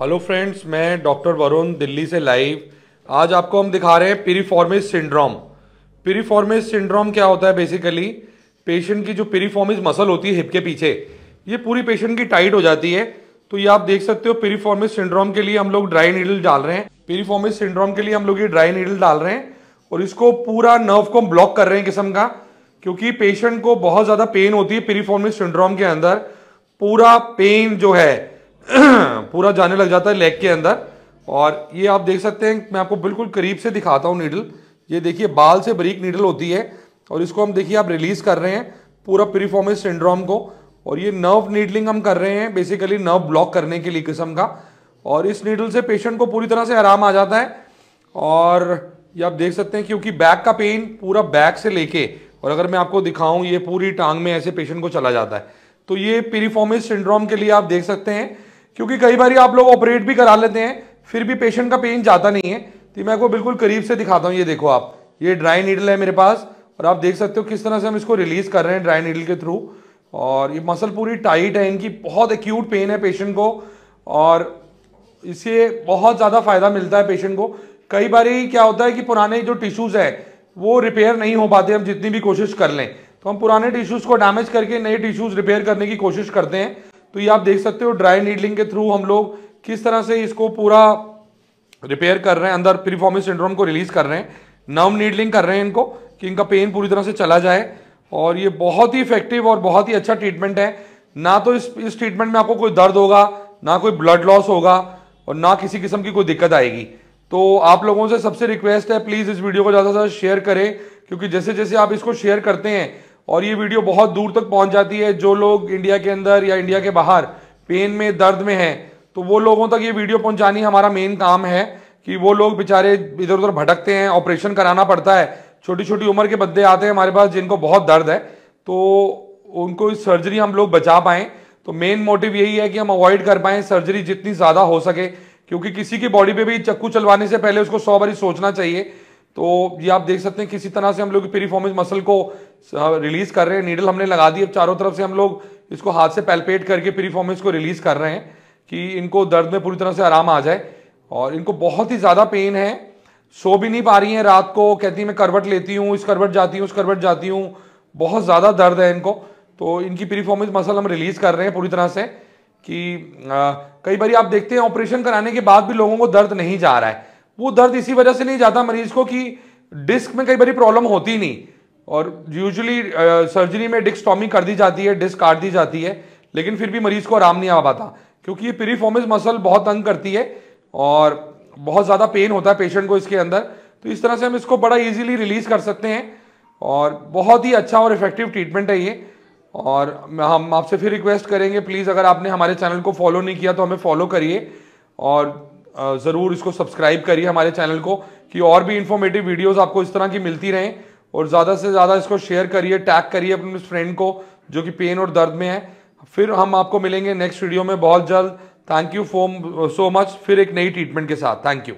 hello friends मैं doctor Varun Delhi से live आज आपको हम दिखा रहे हैं पिरीफॉर्मिस सिंड्रोम पिरीफॉर्मिस सिंड्रोम क्या होता है बेसिकली पेशेंट की जो पिरीफॉर्मिस मसल होती है हिप के पीछे ये पूरी पेशेंट की टाइट हो जाती है तो ये आप देख सकते हो पिरीफॉर्मिस सिंड्रोम के लिए हम लोग ड्राई नीडल डाल रहे हैं पिरीफॉर्मिस सिंड्रोम के लिए हम लोग ये ड्राई नीडल डाल रहे हैं और इसको पूरा नर्व को ब्लॉक कर रहे हैं किस्म का क्योंकि पेशेंट को बहुत ज़्यादा पेन होती है पिरीफॉर्मिस सिंड्रोम के अंदर पूरा पेन जो है पूरा जाने लग जाता है लेग के अंदर और ये आप देख सकते हैं मैं आपको बिल्कुल करीब से दिखाता हूँ नीडल ये देखिए बाल से बरीक नीडल होती है और इसको हम देखिए आप रिलीज़ कर रहे हैं पूरा प्रीफॉर्मिस सिंड्रोम को और ये नर्व नीडलिंग हम कर रहे हैं बेसिकली नर्व ब्लॉक करने के लिए किस्म का और इस नीडल से पेशेंट को पूरी तरह से आराम आ जाता है और ये आप देख सकते हैं क्योंकि बैक का पेन पूरा बैक से लेके और अगर मैं आपको दिखाऊं ये पूरी टांग में ऐसे पेशेंट को चला जाता है तो ये पेरीफॉर्मिस सिंड्रोम के लिए आप देख सकते हैं क्योंकि कई बार आप लोग ऑपरेट भी करा लेते हैं फिर भी पेशेंट का पेन जाता नहीं है तो मैं आपको बिल्कुल करीब से दिखाता हूँ ये देखो आप ये ड्राई नीडल है मेरे पास और आप देख सकते हो किस तरह से हम इसको रिलीज़ कर रहे हैं ड्राई नीडल के थ्रू और ये मसल पूरी टाइट है इनकी बहुत एक्यूट पेन है पेशेंट को और इससे बहुत ज़्यादा फ़ायदा मिलता है पेशेंट को कई बार ही क्या होता है कि पुराने जो टिश्यूज़ हैं वो रिपेयर नहीं हो पाते हम जितनी भी कोशिश कर लें तो हम पुराने टिश्यूज़ को डैमेज करके नए टिश्यूज़ रिपेयर करने की कोशिश करते हैं तो ये आप देख सकते हो ड्राई नीडलिंग के थ्रू हम लोग किस तरह से इसको पूरा रिपेयर कर रहे हैं अंदर प्रीफॉर्मिंग सिंड्रोम को रिलीज कर रहे हैं नर्म नीडलिंग कर रहे हैं इनको कि इनका पेन पूरी तरह से चला जाए और ये बहुत ही इफेक्टिव और बहुत ही अच्छा ट्रीटमेंट है ना तो इस इस ट्रीटमेंट में आपको कोई दर्द होगा ना कोई ब्लड लॉस होगा और ना किसी किस्म की कोई दिक्कत आएगी तो आप लोगों से सबसे रिक्वेस्ट है प्लीज़ इस वीडियो को ज़्यादा से ज़्यादा शेयर करें क्योंकि जैसे जैसे आप इसको शेयर करते हैं और ये वीडियो बहुत दूर तक पहुंच जाती है जो लोग इंडिया के अंदर या इंडिया के बाहर पेन में दर्द में हैं तो वो लोगों तक ये वीडियो पहुंचानी हमारा मेन काम है कि वो लोग बेचारे इधर उधर भटकते हैं ऑपरेशन कराना पड़ता है छोटी छोटी उम्र के बद्दे आते हैं हमारे पास जिनको बहुत दर्द है तो उनको इस सर्जरी हम लोग बचा पाएँ तो मेन मोटिव यही है कि हम अवॉइड कर पाएँ सर्जरी जितनी ज़्यादा हो सके क्योंकि किसी की बॉडी पे भी चक्कू चलवाने से पहले उसको सौ बारी सोचना चाहिए तो ये आप देख सकते हैं किसी तरह से हम लोग पेरीफॉर्मिस मसल को रिलीज हाँ, कर रहे हैं नीडल हमने लगा दी अब चारों तरफ से हम लोग इसको हाथ से पैल्पेट करके पेरीफॉर्मिस को रिलीज कर रहे हैं कि इनको दर्द में पूरी तरह से आराम आ जाए और इनको बहुत ही ज़्यादा पेन है सो भी नहीं पा रही हैं रात को कहती मैं करवट लेती हूँ इस करवट जाती हूँ उस करवट जाती हूँ बहुत ज़्यादा दर्द है इनको तो इनकी पेरीफॉर्मिस मसल हम रिलीज़ कर रहे हैं पूरी तरह से कि कई बार आप देखते हैं ऑपरेशन कराने के बाद भी लोगों को दर्द नहीं जा रहा है वो दर्द इसी वजह से नहीं जाता मरीज को कि डिस्क में कई बड़ी प्रॉब्लम होती नहीं और यूजली सर्जरी में डिस्कटॉमी कर दी जाती है डिस्क काट दी जाती है लेकिन फिर भी मरीज को आराम नहीं आ पाता क्योंकि ये पिरीफॉर्मिस मसल बहुत तंग करती है और बहुत ज़्यादा पेन होता है पेशेंट को इसके अंदर तो इस तरह से हम इसको बड़ा इजीली रिलीज़ कर सकते हैं और बहुत ही अच्छा और इफेक्टिव ट्रीटमेंट है ये और हम आपसे फिर रिक्वेस्ट करेंगे प्लीज़ अगर आपने हमारे चैनल को फॉलो नहीं किया तो हमें फॉलो करिए और ज़रूर इसको सब्सक्राइब करिए हमारे चैनल को कि और भी इंफॉर्मेटिव वीडियोस आपको इस तरह की मिलती रहें और ज़्यादा से ज़्यादा इसको शेयर करिए टैग करिए अपने फ्रेंड को जो कि पेन और दर्द में है फिर हम आपको मिलेंगे नेक्स्ट वीडियो में बहुत जल्द thank you for so much फिर एक नई ट्रीटमेंट के साथ थैंक यू